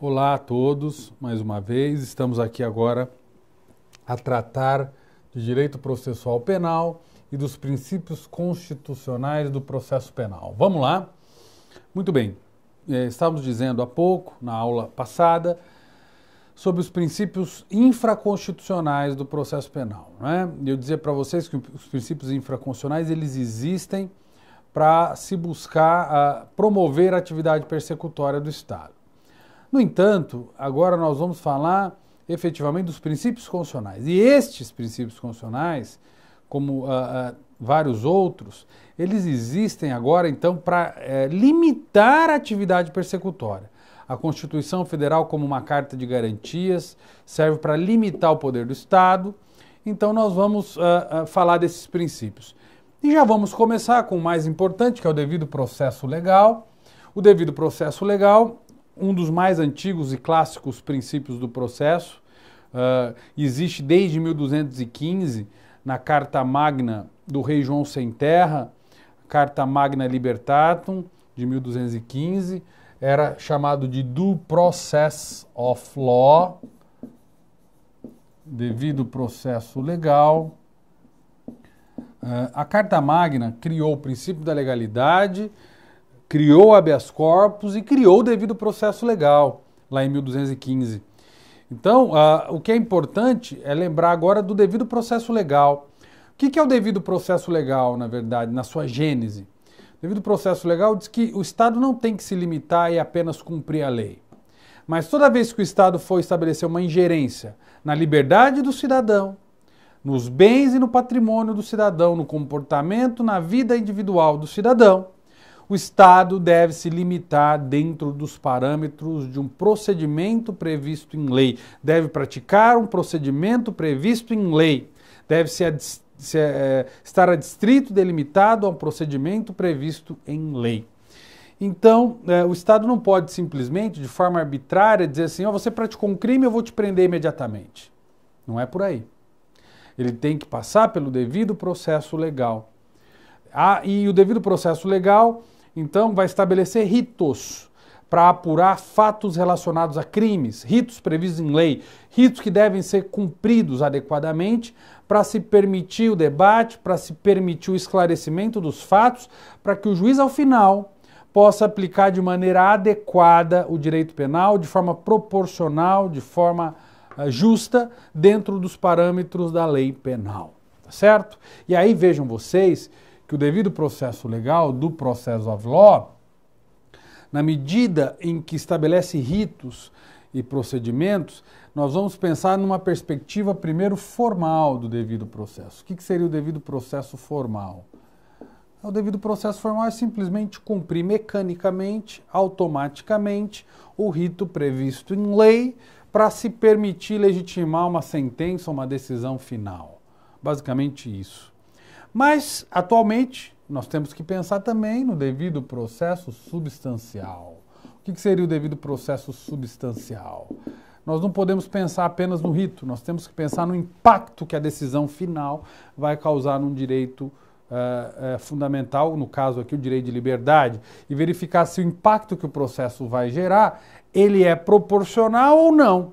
Olá a todos, mais uma vez. Estamos aqui agora a tratar de direito processual penal e dos princípios constitucionais do processo penal. Vamos lá? Muito bem. É, estávamos dizendo há pouco, na aula passada, sobre os princípios infraconstitucionais do processo penal. Né? Eu dizia para vocês que os princípios infraconstitucionais eles existem para se buscar promover a atividade persecutória do Estado. No entanto, agora nós vamos falar efetivamente dos princípios constitucionais. E estes princípios constitucionais, como ah, ah, vários outros, eles existem agora então para eh, limitar a atividade persecutória. A Constituição Federal, como uma carta de garantias, serve para limitar o poder do Estado. Então, nós vamos ah, falar desses princípios. E já vamos começar com o mais importante, que é o devido processo legal. O devido processo legal um dos mais antigos e clássicos princípios do processo. Uh, existe desde 1215 na Carta Magna do rei João Sem Terra, Carta Magna Libertatum, de 1215, era chamado de Due Process of Law, devido processo legal. Uh, a Carta Magna criou o princípio da legalidade, criou o habeas corpus e criou o devido processo legal, lá em 1215. Então, uh, o que é importante é lembrar agora do devido processo legal. O que, que é o devido processo legal, na verdade, na sua gênese? O devido processo legal diz que o Estado não tem que se limitar e apenas cumprir a lei. Mas toda vez que o Estado for estabelecer uma ingerência na liberdade do cidadão, nos bens e no patrimônio do cidadão, no comportamento, na vida individual do cidadão, o Estado deve se limitar dentro dos parâmetros de um procedimento previsto em lei, deve praticar um procedimento previsto em lei, deve se, se é, estar adstrito delimitado a um procedimento previsto em lei. Então, é, o Estado não pode simplesmente, de forma arbitrária, dizer assim: ó, oh, você praticou um crime, eu vou te prender imediatamente. Não é por aí. Ele tem que passar pelo devido processo legal. Ah, e o devido processo legal então, vai estabelecer ritos para apurar fatos relacionados a crimes, ritos previstos em lei, ritos que devem ser cumpridos adequadamente para se permitir o debate, para se permitir o esclarecimento dos fatos, para que o juiz, ao final, possa aplicar de maneira adequada o direito penal, de forma proporcional, de forma eh, justa, dentro dos parâmetros da lei penal. Tá certo? E aí vejam vocês que o devido processo legal do processo of law, na medida em que estabelece ritos e procedimentos, nós vamos pensar numa perspectiva primeiro formal do devido processo. O que, seria o devido processo formal? O devido processo formal é simplesmente cumprir mecanicamente, automaticamente, o rito previsto em lei para se permitir legitimar uma sentença, uma decisão final. Basicamente isso. Mas, atualmente, nós temos que pensar também no devido processo substancial. O que seria o devido processo substancial? Nós não podemos pensar apenas no rito, nós temos que pensar no impacto que a decisão final vai causar num direito uh, uh, fundamental, no caso aqui o direito de liberdade, e verificar se o impacto que o processo vai gerar ele é proporcional ou não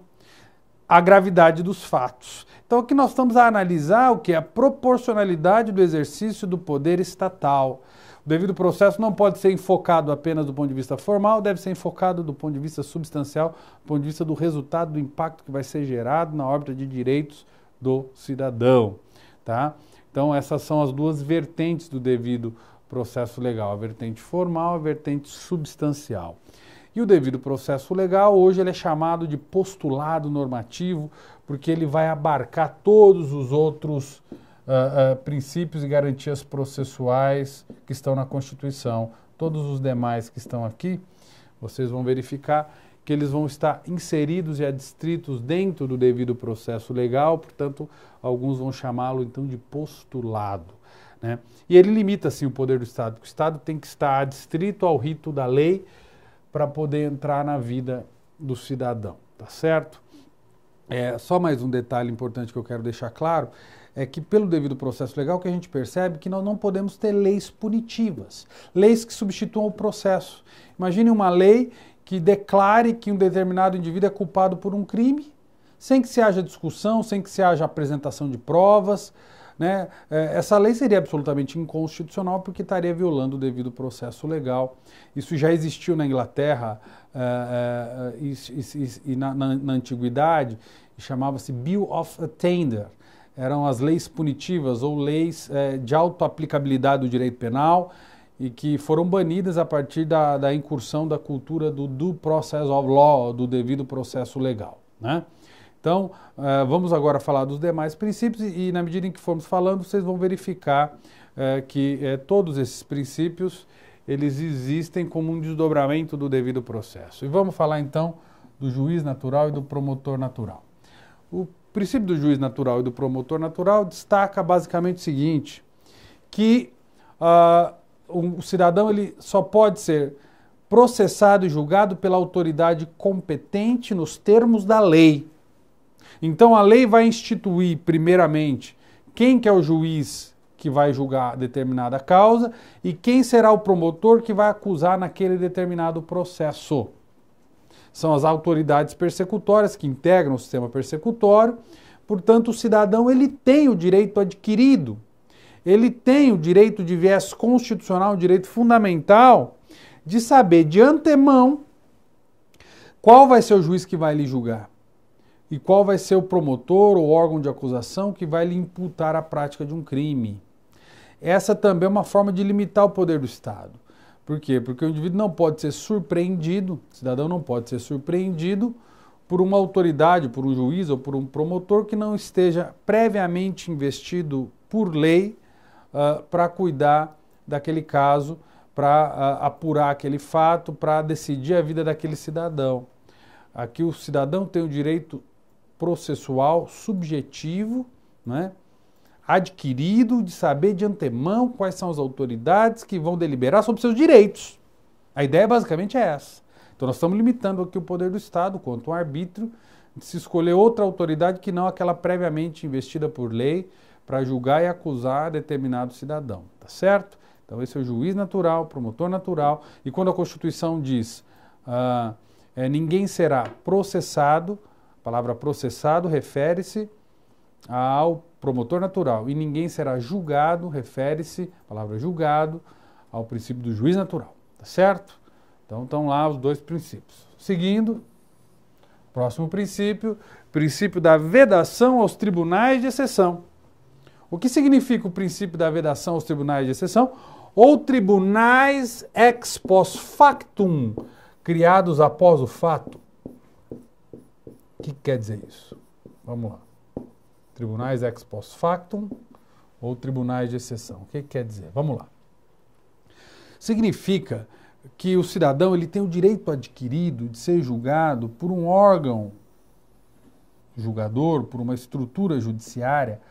a gravidade dos fatos. Então aqui nós estamos a analisar o que é a proporcionalidade do exercício do poder estatal. O devido processo não pode ser enfocado apenas do ponto de vista formal, deve ser enfocado do ponto de vista substancial, do ponto de vista do resultado, do impacto que vai ser gerado na órbita de direitos do cidadão. Tá? Então, essas são as duas vertentes do devido processo legal: a vertente formal e a vertente substancial. E o devido processo legal, hoje, ele é chamado de postulado normativo, porque ele vai abarcar todos os outros uh, uh, princípios e garantias processuais que estão na Constituição. Todos os demais que estão aqui, vocês vão verificar que eles vão estar inseridos e adstritos dentro do devido processo legal, portanto, alguns vão chamá-lo então de postulado. Né? E ele limita assim o poder do Estado, porque o Estado tem que estar adstrito ao rito da lei para poder entrar na vida do cidadão, tá certo? É, só mais um detalhe importante que eu quero deixar claro é que pelo devido processo legal que a gente percebe é que nós não podemos ter leis punitivas, leis que substituam o processo. Imagine uma lei que declare que um determinado indivíduo é culpado por um crime, sem que se haja discussão, sem que se haja apresentação de provas, né? É, essa lei seria absolutamente inconstitucional porque estaria violando o devido processo legal. Isso já existiu na Inglaterra é, é, e, e, e na, na, na antiguidade, chamava-se Bill of Attainder eram as leis punitivas ou leis é, de autoaplicabilidade do direito penal e que foram banidas a partir da, da incursão da cultura do due process of law, do devido processo legal. Né? Então, eh, vamos agora falar dos demais princípios e, na medida em que formos falando, vocês vão verificar eh, que eh, todos esses princípios eles existem como um desdobramento do devido processo. E vamos falar então do juiz natural e do promotor natural. O princípio do juiz natural e do promotor natural destaca basicamente o seguinte, que ah, o cidadão ele só pode ser processado e julgado pela autoridade competente nos termos da lei então a lei vai instituir, primeiramente, quem que é o juiz que vai julgar determinada causa e quem será o promotor que vai acusar naquele determinado processo. São as autoridades persecutórias que integram o sistema persecutório. Portanto, o cidadão ele tem o direito adquirido, ele tem o direito de viés constitucional, o direito fundamental de saber de antemão qual vai ser o juiz que vai lhe julgar e qual vai ser o promotor ou órgão de acusação que vai lhe imputar a prática de um crime. Essa também é uma forma de limitar o poder do Estado. Por quê? Porque o indivíduo não pode ser surpreendido, o cidadão não pode ser surpreendido por uma autoridade, por um juiz ou por um promotor que não esteja previamente investido por lei uh, para cuidar daquele caso, para uh, apurar aquele fato, para decidir a vida daquele cidadão. Aqui o cidadão tem o direito processual subjetivo, né, adquirido de saber de antemão quais são as autoridades que vão deliberar sobre seus direitos. A ideia basicamente é essa. Então nós estamos limitando aqui o poder do Estado quanto ao arbítrio de se escolher outra autoridade que não aquela previamente investida por lei para julgar e acusar determinado cidadão, tá certo? Então esse é o juiz natural, promotor natural, e quando a Constituição diz ah, é, ninguém será processado a palavra processado refere-se ao promotor natural e ninguém será julgado, refere-se, a palavra julgado, ao princípio do juiz natural, tá certo? Então estão lá os dois princípios. Seguindo, próximo princípio, princípio da vedação aos tribunais de exceção. O que significa o princípio da vedação aos tribunais de exceção? Ou tribunais ex post factum, criados após o fato. O que quer dizer isso? Vamos lá. Tribunais ex post factum ou tribunais de exceção. O que quer dizer? Vamos lá. Significa que o cidadão ele tem o direito adquirido de ser julgado por um órgão julgador, por uma estrutura judiciária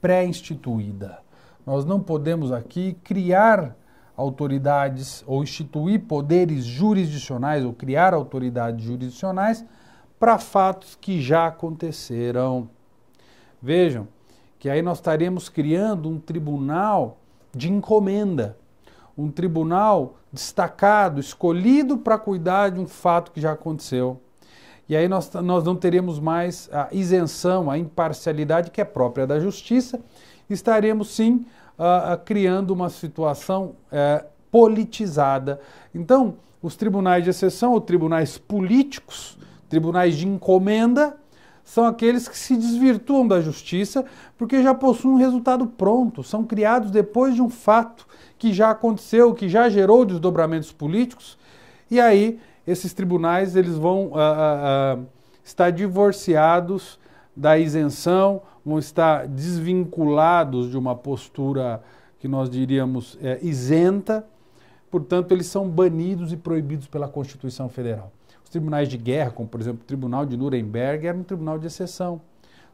pré-instituída. Nós não podemos aqui criar autoridades ou instituir poderes jurisdicionais ou criar autoridades jurisdicionais para fatos que já aconteceram. Vejam que aí nós estaremos criando um tribunal de encomenda, um tribunal destacado, escolhido para cuidar de um fato que já aconteceu. E aí nós, nós não teremos mais a isenção, a imparcialidade que é própria da justiça, estaremos sim criando uma situação é, politizada. Então, os tribunais de exceção ou tribunais políticos Tribunais de encomenda são aqueles que se desvirtuam da justiça porque já possuem um resultado pronto, são criados depois de um fato que já aconteceu, que já gerou desdobramentos políticos, e aí esses tribunais eles vão ah, ah, ah, estar divorciados da isenção, vão estar desvinculados de uma postura que nós diríamos é, isenta portanto, eles são banidos e proibidos pela Constituição Federal. Os tribunais de guerra, como por exemplo o Tribunal de Nuremberg, era um tribunal de exceção.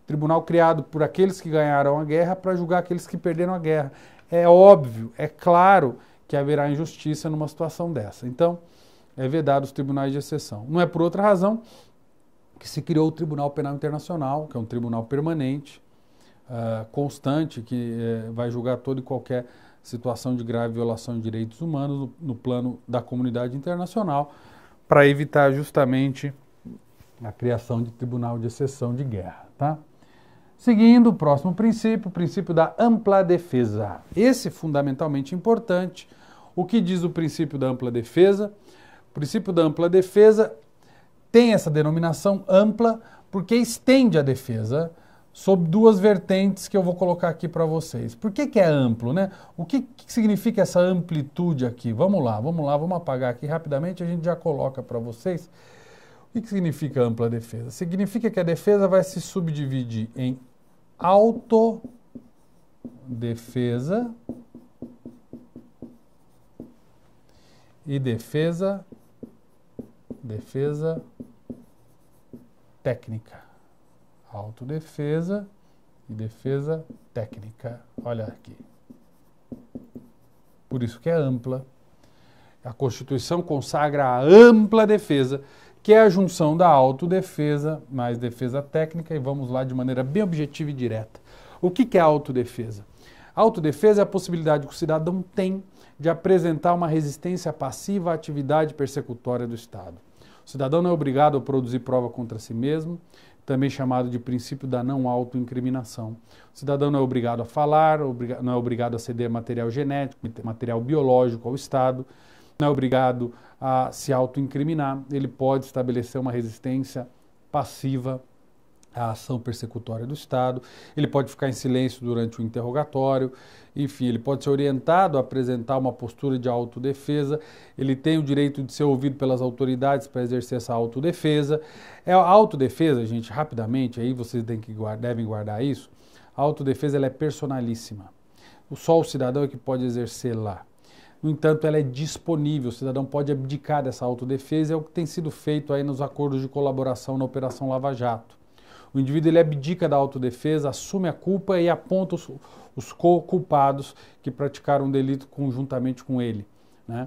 Tribunal criado por aqueles que ganharam a guerra para julgar aqueles que perderam a guerra. É óbvio, é claro que haverá injustiça numa situação dessa. Então, é vedado os tribunais de exceção. Não é por outra razão que se criou o Tribunal Penal Internacional, que é um tribunal permanente, uh, constante, que uh, vai julgar todo e qualquer situação de grave violação de direitos humanos no, no plano da comunidade internacional, para evitar justamente a criação de tribunal de exceção de guerra. Tá? Seguindo o próximo princípio, o princípio da ampla defesa. Esse fundamentalmente importante. O que diz o princípio da ampla defesa? O princípio da ampla defesa tem essa denominação ampla porque estende a defesa sob duas vertentes que eu vou colocar aqui para vocês. Por que, que é amplo, né? O que, que, significa essa amplitude aqui? Vamos lá, vamos lá, vamos apagar aqui rapidamente, a gente já coloca para vocês. O que, que significa ampla defesa? Significa que a defesa vai se subdividir em autodefesa e defesa, defesa técnica autodefesa e defesa técnica. Olha aqui. Por isso que é ampla. A Constituição consagra a ampla defesa, que é a junção da autodefesa mais defesa técnica, e vamos lá de maneira bem objetiva e direta. O que é autodefesa? Autodefesa é a possibilidade que o cidadão tem de apresentar uma resistência passiva à atividade persecutória do Estado. O cidadão não é obrigado a produzir prova contra si mesmo, também chamado de princípio da não autoincriminação. O cidadão não é obrigado a falar, não é obrigado a ceder material genético, material biológico ao Estado, não é obrigado a se autoincriminar, ele pode estabelecer uma resistência passiva a ação persecutória do Estado, ele pode ficar em silêncio durante o interrogatório, enfim, ele pode ser orientado a apresentar uma postura de autodefesa, ele tem o direito de ser ouvido pelas autoridades para exercer essa autodefesa. É, a autodefesa, gente, rapidamente, aí vocês têm que devem guardar isso, a autodefesa ela é personalíssima. Só o cidadão é que pode exercer lá. No entanto, ela é disponível, o cidadão pode abdicar dessa autodefesa, é o que tem sido feito aí nos acordos de colaboração na Operação Lava Jato. O indivíduo ele abdica da autodefesa, assume a culpa e aponta os, os co-culpados que praticaram um delito conjuntamente com ele. Né?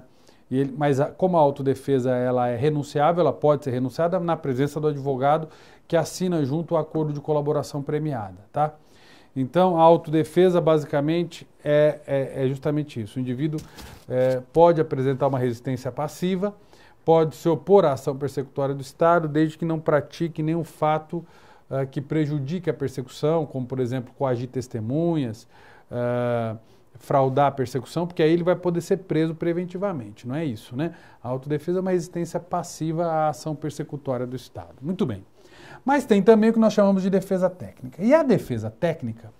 Ele, mas a, como a autodefesa ela é renunciável, ela pode ser renunciada na presença do advogado que assina junto o acordo de colaboração premiada, tá? Então, a autodefesa basicamente é, é, é justamente isso. O indivíduo é, pode apresentar uma resistência passiva, pode se opor à ação persecutória do Estado, desde que não pratique nenhum fato uh, que prejudique a persecução, como, por exemplo, coagir testemunhas, uh, fraudar a persecução, porque aí ele vai poder ser preso preventivamente, não é isso, né? A autodefesa é uma resistência passiva à ação persecutória do Estado. Muito bem. Mas tem também o que nós chamamos de defesa técnica. E a defesa técnica,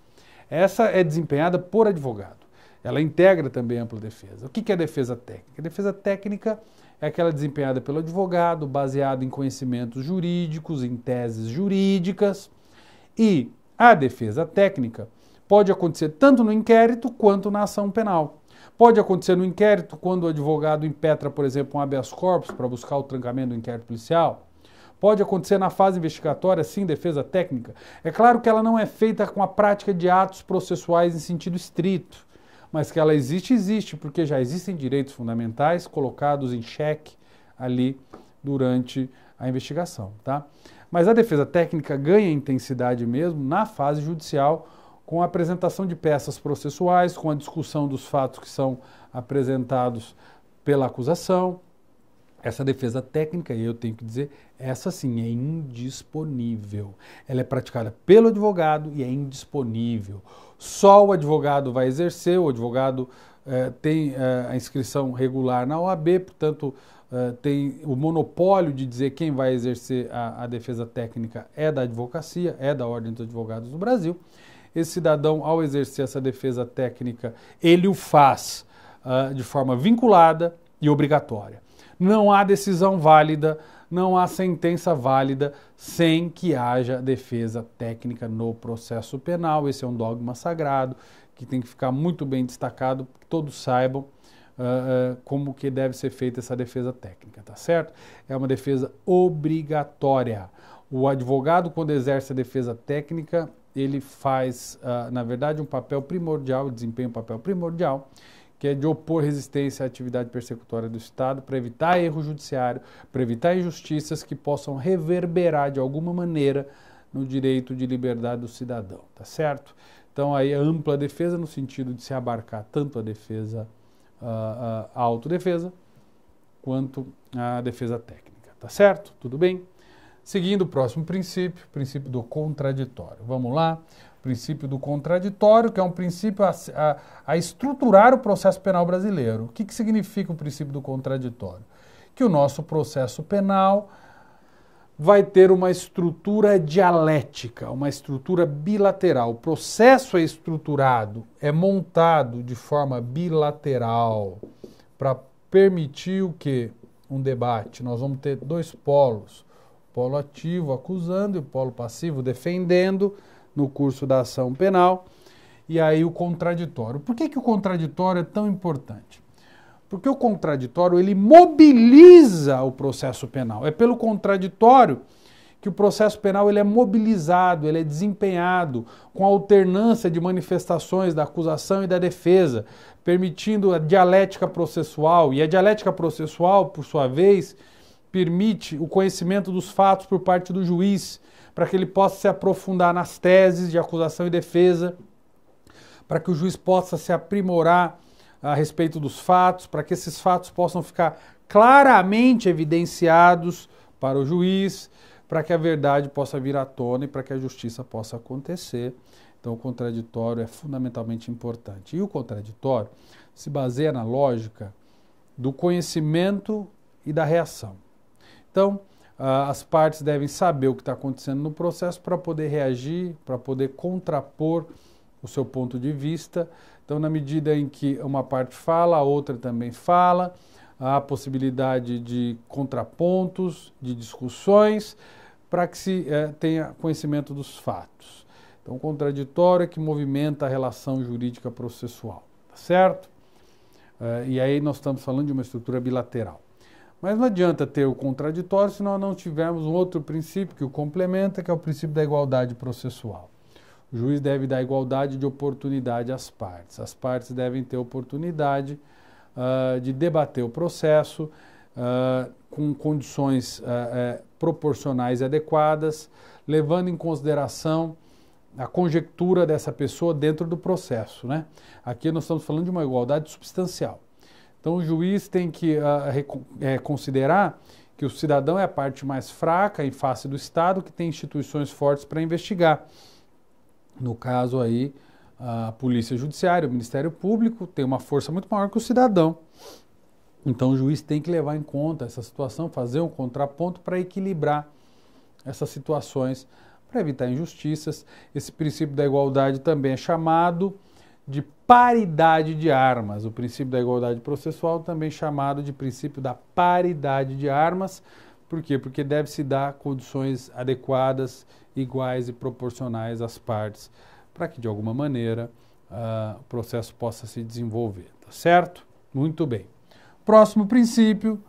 essa é desempenhada por advogado. Ela integra também a ampla defesa. O que é defesa técnica? defesa técnica é aquela desempenhada pelo advogado, baseada em conhecimentos jurídicos, em teses jurídicas. E a defesa técnica pode acontecer tanto no inquérito quanto na ação penal. Pode acontecer no inquérito quando o advogado impetra, por exemplo, um habeas corpus para buscar o trancamento do inquérito policial. Pode acontecer na fase investigatória, sim, defesa técnica. É claro que ela não é feita com a prática de atos processuais em sentido estrito mas que ela existe, existe, porque já existem direitos fundamentais colocados em xeque ali durante a investigação, tá? Mas a defesa técnica ganha intensidade mesmo na fase judicial com a apresentação de peças processuais, com a discussão dos fatos que são apresentados pela acusação. Essa defesa técnica, e eu tenho que dizer, essa sim é indisponível. Ela é praticada pelo advogado e é indisponível. Só o advogado vai exercer, o advogado eh, tem eh, a inscrição regular na OAB, portanto, eh, tem o monopólio de dizer quem vai exercer a, a defesa técnica é da advocacia, é da Ordem dos Advogados do Brasil. Esse cidadão, ao exercer essa defesa técnica, ele o faz uh, de forma vinculada e obrigatória. Não há decisão válida não há sentença válida sem que haja defesa técnica no processo penal. Esse é um dogma sagrado que tem que ficar muito bem destacado, que todos saibam uh, uh, como que deve ser feita essa defesa técnica, tá certo? É uma defesa obrigatória. O advogado, quando exerce a defesa técnica, ele faz, uh, na verdade, um papel primordial, desempenha um papel primordial que é de opor resistência à atividade persecutória do Estado, para evitar erro judiciário, para evitar injustiças que possam reverberar de alguma maneira no direito de liberdade do cidadão, tá certo? Então aí ampla defesa no sentido de se abarcar tanto a defesa, a, a autodefesa, quanto a defesa técnica, tá certo? Tudo bem? Seguindo o próximo princípio, o princípio do contraditório. Vamos lá? princípio do contraditório, que é um princípio a, a, a estruturar o processo penal brasileiro. O que, que significa o princípio do contraditório? Que o nosso processo penal vai ter uma estrutura dialética, uma estrutura bilateral. O processo é estruturado, é montado de forma bilateral para permitir o que? Um debate. Nós vamos ter dois polos, o polo ativo acusando e o polo passivo defendendo no curso da ação penal. E aí o contraditório. Por que, que o contraditório é tão importante? Porque o contraditório ele mobiliza o processo penal. É pelo contraditório que o processo penal ele é mobilizado, ele é desempenhado com alternância de manifestações da acusação e da defesa, permitindo a dialética processual. E a dialética processual, por sua vez, permite o conhecimento dos fatos por parte do juiz, para que ele possa se aprofundar nas teses de acusação e defesa, para que o juiz possa se aprimorar ah, a respeito dos fatos, para que esses fatos possam ficar claramente evidenciados para o juiz, para que a verdade possa vir à tona e para que a justiça possa acontecer. Então, o contraditório é fundamentalmente importante. E o contraditório se baseia na lógica do conhecimento e da reação. Então, ah, as partes devem saber o que está acontecendo no processo para poder reagir, para poder contrapor o seu ponto de vista. Então, na medida em que uma parte fala, a outra também fala, há a possibilidade de contrapontos, de discussões, para que se eh, tenha conhecimento dos fatos. Então, contraditório é que movimenta a relação jurídica processual, tá certo? Eh, e aí nós estamos falando de uma estrutura bilateral. Mas não adianta ter o contraditório se nós não tivermos um outro princípio que o complementa, que é o princípio da igualdade processual. O juiz deve dar igualdade de oportunidade às partes. As partes devem ter oportunidade uh, de debater o processo uh, com condições uh, proporcionais adequadas, levando em consideração a conjectura dessa pessoa dentro do processo. Né? Aqui nós estamos falando de uma igualdade substancial. Então o juiz tem que uh, considerar que o cidadão é a parte mais fraca em face do Estado que tem instituições fortes para investigar. No caso aí, a Polícia Judiciária, o Ministério Público tem uma força muito maior que o cidadão. Então o juiz tem que levar em conta essa situação, fazer um contraponto para equilibrar essas situações, para evitar injustiças. Esse princípio da igualdade também é chamado de paridade de armas, o princípio da igualdade processual, também chamado de princípio da paridade de armas. Por quê? Porque deve-se dar condições adequadas, iguais e proporcionais às partes, para que de alguma maneira uh, o processo possa se desenvolver. Tá certo? Muito bem. Próximo princípio,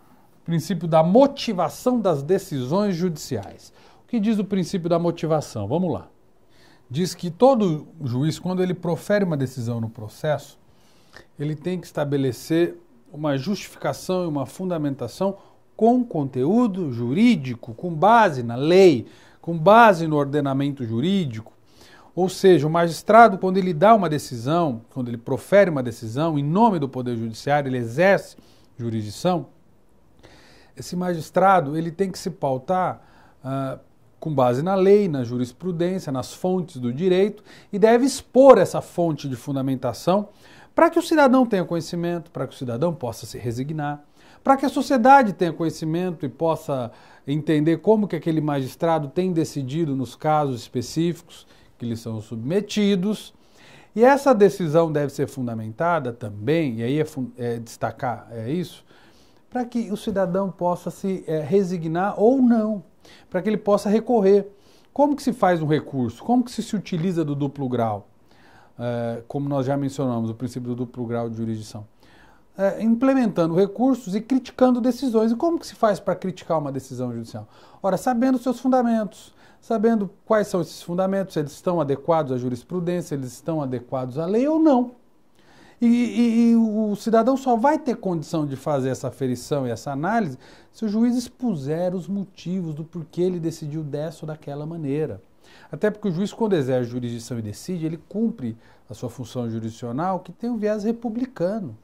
princípio da motivação das decisões judiciais. O que diz o princípio da motivação? Vamos lá diz que todo juiz, quando ele profere uma decisão no processo, ele tem que estabelecer uma justificação e uma fundamentação com conteúdo jurídico, com base na lei, com base no ordenamento jurídico. Ou seja, o magistrado, quando ele dá uma decisão, quando ele profere uma decisão em nome do Poder Judiciário, ele exerce jurisdição, esse magistrado ele tem que se pautar uh, com base na lei, na jurisprudência, nas fontes do direito e deve expor essa fonte de fundamentação para que o cidadão tenha conhecimento, para que o cidadão possa se resignar, para que a sociedade tenha conhecimento e possa entender como que aquele magistrado tem decidido nos casos específicos que lhe são submetidos. E essa decisão deve ser fundamentada também, e aí é, é destacar é isso, para que o cidadão possa se é, resignar ou não para que ele possa recorrer. Como que se faz um recurso? Como que se, se utiliza do duplo grau? É, como nós já mencionamos, o princípio do duplo grau de jurisdição. É, implementando recursos e criticando decisões. E como que se faz para criticar uma decisão judicial? Ora, sabendo seus fundamentos, sabendo quais são esses fundamentos, se eles estão adequados à jurisprudência, eles estão adequados à lei ou não. E, e, e, o cidadão só vai ter condição de fazer essa aferição e essa análise se o juiz expuser os motivos do porquê ele decidiu dessa ou daquela maneira. Até porque o juiz, quando exerce jurisdição e decide, ele cumpre a sua função jurisdicional, que tem um viés republicano.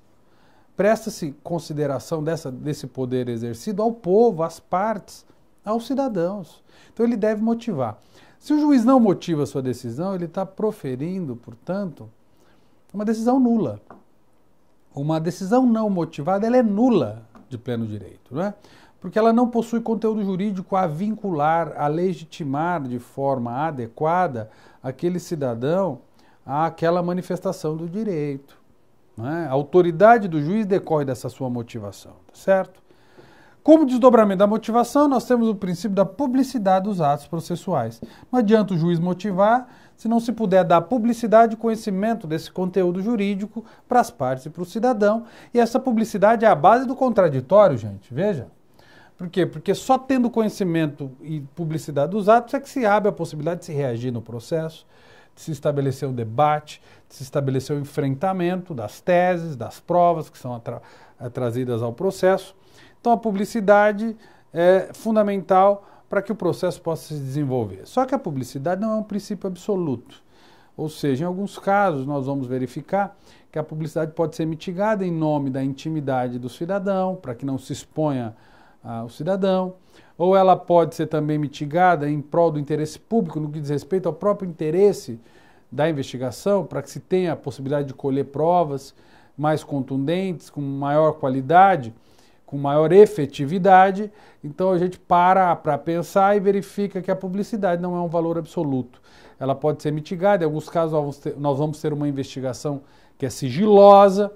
Presta-se consideração dessa, desse poder exercido ao povo, às partes, aos cidadãos. Então ele deve motivar. Se o juiz não motiva a sua decisão, ele está proferindo, portanto, uma decisão nula. Uma decisão não motivada, ela é nula de pleno direito, né? porque ela não possui conteúdo jurídico a vincular, a legitimar de forma adequada aquele cidadão àquela manifestação do direito. É? A autoridade do juiz decorre dessa sua motivação, tá certo? Como desdobramento da motivação, nós temos o princípio da publicidade dos atos processuais. Não adianta o juiz motivar se não se puder dar publicidade e conhecimento desse conteúdo jurídico para as partes e para o cidadão. E essa publicidade é a base do contraditório, gente, veja. Por quê? Porque só tendo conhecimento e publicidade dos atos é que se abre a possibilidade de se reagir no processo, de se estabelecer o debate, de se estabelecer o enfrentamento das teses, das provas que são trazidas ao processo. Então a publicidade é fundamental para que o processo possa se desenvolver. Só que a publicidade não é um princípio absoluto. Ou seja, em alguns casos nós vamos verificar que a publicidade pode ser mitigada em nome da intimidade do cidadão, para que não se exponha ah, o cidadão, ou ela pode ser também mitigada em prol do interesse público, no que diz respeito ao próprio interesse da investigação, para que se tenha a possibilidade de colher provas mais contundentes, com maior qualidade com maior efetividade. Então a gente para para pensar e verifica que a publicidade não é um valor absoluto. Ela pode ser mitigada, em alguns casos nós vamos ter, uma investigação que é sigilosa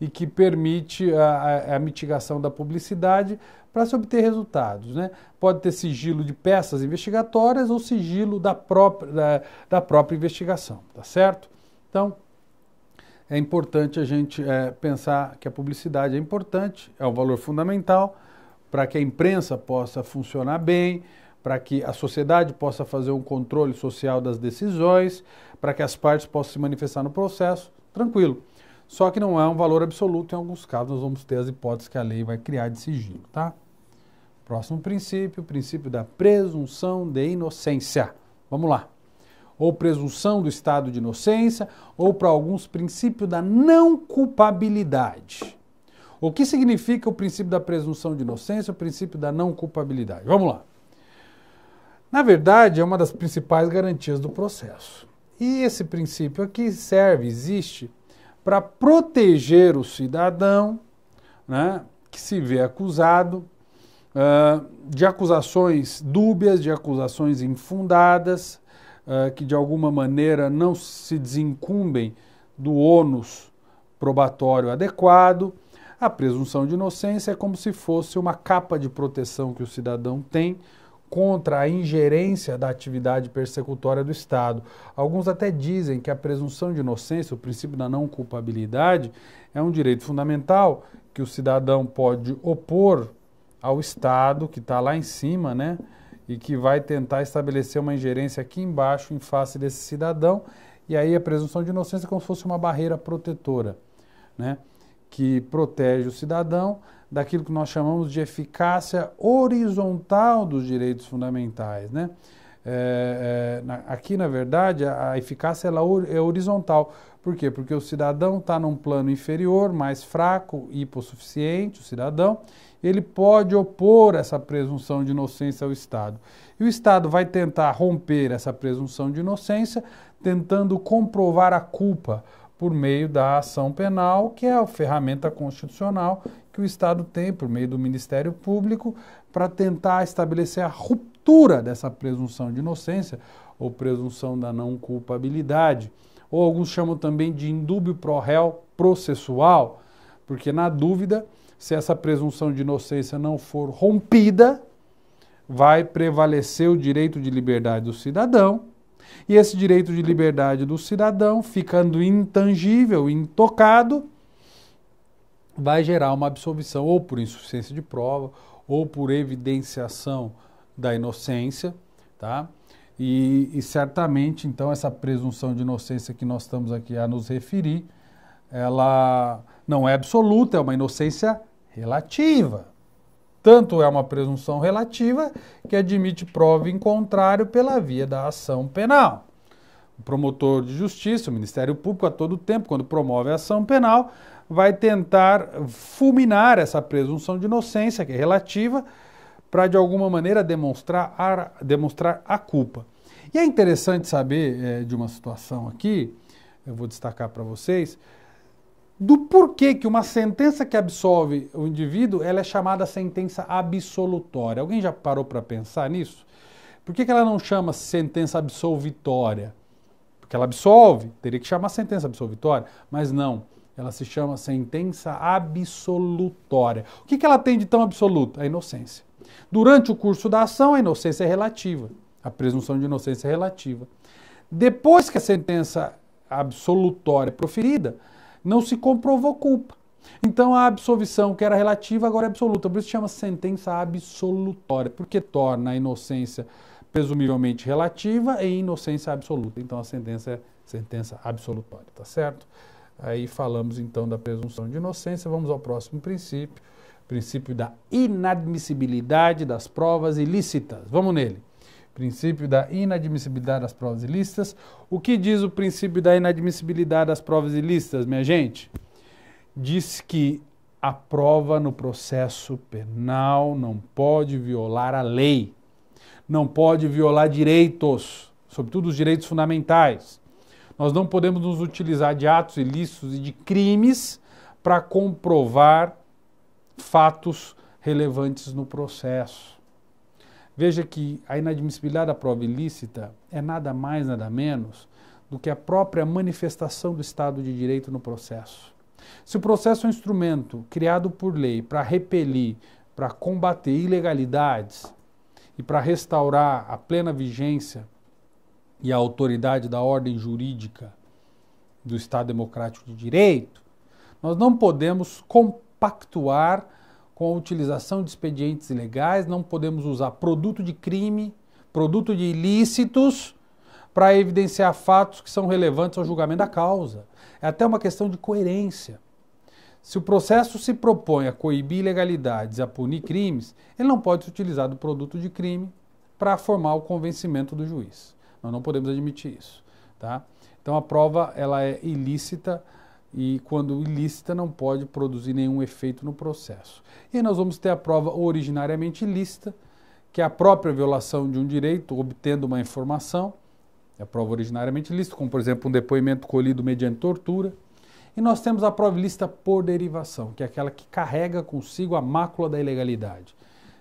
e que permite a, a, a mitigação da publicidade para se obter resultados. Né? Pode ter sigilo de peças investigatórias ou sigilo da própria, da, da própria investigação, tá certo? Então, é importante a gente é, pensar que a publicidade é importante, é um valor fundamental para que a imprensa possa funcionar bem, para que a sociedade possa fazer um controle social das decisões, para que as partes possam se manifestar no processo, tranquilo. Só que não é um valor absoluto, em alguns casos nós vamos ter as hipóteses que a lei vai criar de sigilo, tá? Próximo princípio, o princípio da presunção de inocência. Vamos lá ou presunção do estado de inocência, ou para alguns princípio da não culpabilidade. O que significa o princípio da presunção de inocência, o princípio da não culpabilidade? Vamos lá. Na verdade, é uma das principais garantias do processo. E esse princípio aqui serve, existe, para proteger o cidadão né, que se vê acusado uh, de acusações dúbias, de acusações infundadas, uh, que de alguma maneira não se desincumbem do ônus probatório adequado. A presunção de inocência é como se fosse uma capa de proteção que o cidadão tem contra a ingerência da atividade persecutória do Estado. Alguns até dizem que a presunção de inocência, o princípio da não culpabilidade, é um direito fundamental que o cidadão pode opor ao Estado, que está lá em cima, né? e que vai tentar estabelecer uma ingerência aqui embaixo em face desse cidadão. E aí a presunção de inocência é como se fosse uma barreira protetora, né? que protege o cidadão daquilo que nós chamamos de eficácia horizontal dos direitos fundamentais. Né? É, é, na, aqui, na verdade, a, a eficácia ela é, é horizontal. Por quê? Porque o cidadão está num plano inferior, mais fraco, hipossuficiente, o cidadão, ele pode opor essa presunção de inocência ao Estado. E o Estado vai tentar romper essa presunção de inocência, tentando comprovar a culpa por meio da ação penal, que é a ferramenta constitucional que o Estado tem por meio do Ministério Público para tentar estabelecer a ruptura dessa presunção de inocência ou presunção da não culpabilidade ou alguns chamam também de indúbio pro réu processual, porque na dúvida, se essa presunção de inocência não for rompida, vai prevalecer o direito de liberdade do cidadão, e esse direito de liberdade do cidadão, ficando intangível, intocado, vai gerar uma absolvição ou por insuficiência de prova ou por evidenciação da inocência, tá? E, e, certamente, então, essa presunção de inocência que nós estamos aqui a nos referir, ela não é absoluta, é uma inocência relativa. Tanto é uma presunção relativa que admite prova em contrário pela via da ação penal. O promotor de justiça, o Ministério Público, a todo tempo, quando promove a ação penal, vai tentar fulminar essa presunção de inocência, que é relativa, para de alguma maneira demonstrar a, demonstrar a culpa. E é interessante saber é, de uma situação aqui, eu vou destacar para vocês, do porquê que uma sentença que absolve o indivíduo ela é chamada sentença absolutória. Alguém já parou para pensar nisso? Por que, que ela não chama sentença absolvitória? Porque ela absolve, teria que chamar sentença absolvitória, mas não. Ela se chama sentença absolutória. O que, que ela tem de tão absoluto A inocência. Durante o curso da ação, a inocência é relativa, a presunção de inocência é relativa. Depois que a sentença absolutória é proferida, não se comprovou culpa. Então a absolvição que era relativa agora é absoluta, por isso chama sentença absolutória, porque torna a inocência presumivelmente relativa e inocência absoluta. Então a sentença é sentença absolutória, tá certo? Aí falamos então da presunção de inocência, vamos ao próximo princípio. Princípio da inadmissibilidade das provas ilícitas. Vamos nele. Princípio da inadmissibilidade das provas ilícitas. O que diz o princípio da inadmissibilidade das provas ilícitas, minha gente? Diz que a prova no processo penal não pode violar a lei, não pode violar direitos, sobretudo os direitos fundamentais. Nós não podemos nos utilizar de atos ilícitos e de crimes para comprovar fatos relevantes no processo. Veja que a inadmissibilidade da prova ilícita é nada mais, nada menos do que a própria manifestação do Estado de Direito no processo. Se o processo é um instrumento criado por lei para repelir, para combater ilegalidades e para restaurar a plena vigência e a autoridade da ordem jurídica do Estado Democrático de Direito, nós não podemos pactuar com a utilização de expedientes ilegais, não podemos usar produto de crime, produto de ilícitos para evidenciar fatos que são relevantes ao julgamento da causa. É até uma questão de coerência. Se o processo se propõe a coibir ilegalidades, a punir crimes, ele não pode ser utilizar do produto de crime para formar o convencimento do juiz. Nós não podemos admitir isso, tá? Então a prova ela é ilícita e quando ilícita não pode produzir nenhum efeito no processo. E nós vamos ter a prova originariamente ilícita, que é a própria violação de um direito, obtendo uma informação, é a prova originariamente ilícita, como por exemplo um depoimento colhido mediante tortura. E nós temos a prova ilícita por derivação, que é aquela que carrega consigo a mácula da ilegalidade.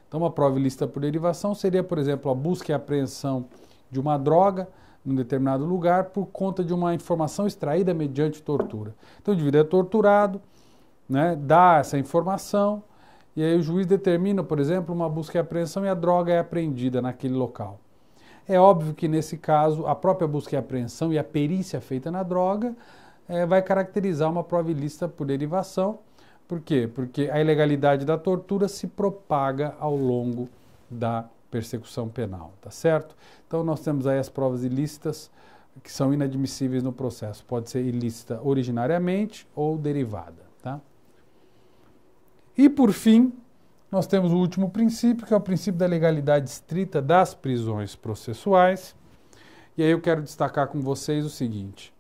Então, uma prova ilícita por derivação seria, por exemplo, a busca e apreensão de uma droga, num determinado lugar por conta de uma informação extraída mediante tortura. Então o indivíduo é torturado, né, dá essa informação, e aí o juiz determina, por exemplo, uma busca e apreensão e a droga é apreendida naquele local. É óbvio que nesse caso a própria busca e apreensão e a perícia feita na droga é, vai caracterizar uma prova ilícita por derivação. Por quê? Porque a ilegalidade da tortura se propaga ao longo da persecução penal, tá certo? Então nós temos aí as provas ilícitas que são inadmissíveis no processo. Pode ser ilícita originariamente ou derivada, tá? E por fim, nós temos o último princípio, que é o princípio da legalidade estrita das prisões processuais. E aí eu quero destacar com vocês o seguinte: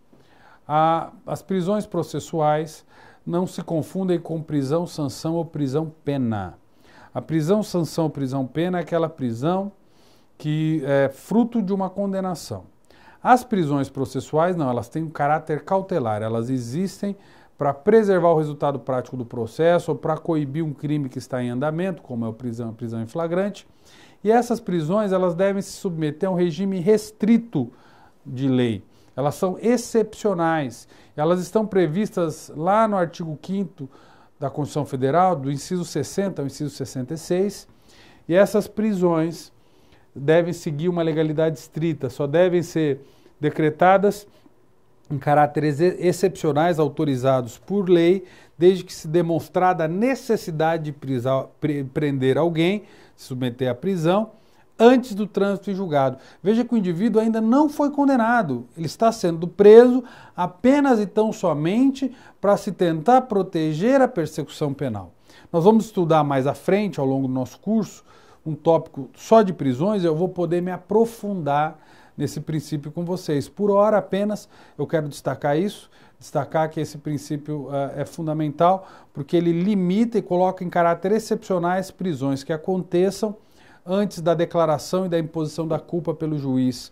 a, as prisões processuais não se confundem com prisão sanção ou prisão pena. A prisão, sanção, prisão, pena é aquela prisão que é fruto de uma condenação. As prisões processuais, não, elas têm um caráter cautelar, elas existem para preservar o resultado prático do processo ou para coibir um crime que está em andamento, como é a prisão, a prisão em flagrante. E essas prisões, elas devem se submeter a um regime restrito de lei. Elas são excepcionais. Elas estão previstas lá no artigo 5 da Constituição Federal, do inciso 60 ao inciso 66, e essas prisões devem seguir uma legalidade estrita, só devem ser decretadas em caráteres excepcionais autorizados por lei, desde que se demonstrada a necessidade de prender alguém, submeter à prisão, antes do trânsito em julgado. Veja que o indivíduo ainda não foi condenado, ele está sendo preso apenas e tão somente para se tentar proteger a persecução penal. Nós vamos estudar mais à frente, ao longo do nosso curso, um tópico só de prisões, eu vou poder me aprofundar nesse princípio com vocês. Por hora apenas, eu quero destacar isso, destacar que esse princípio uh, é fundamental, porque ele limita e coloca em caráter excepcionais prisões que aconteçam antes da declaração e da imposição da culpa pelo juiz,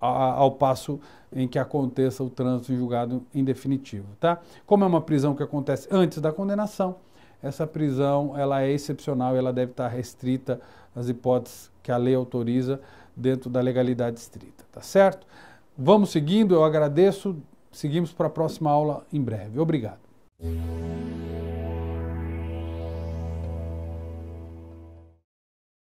ao passo em que aconteça o trânsito em julgado em definitivo, tá? Como é uma prisão que acontece antes da condenação, essa prisão ela é excepcional, ela deve estar restrita às hipóteses que a lei autoriza dentro da legalidade estrita, tá certo? Vamos seguindo, eu agradeço. Seguimos para a próxima aula em breve. Obrigado.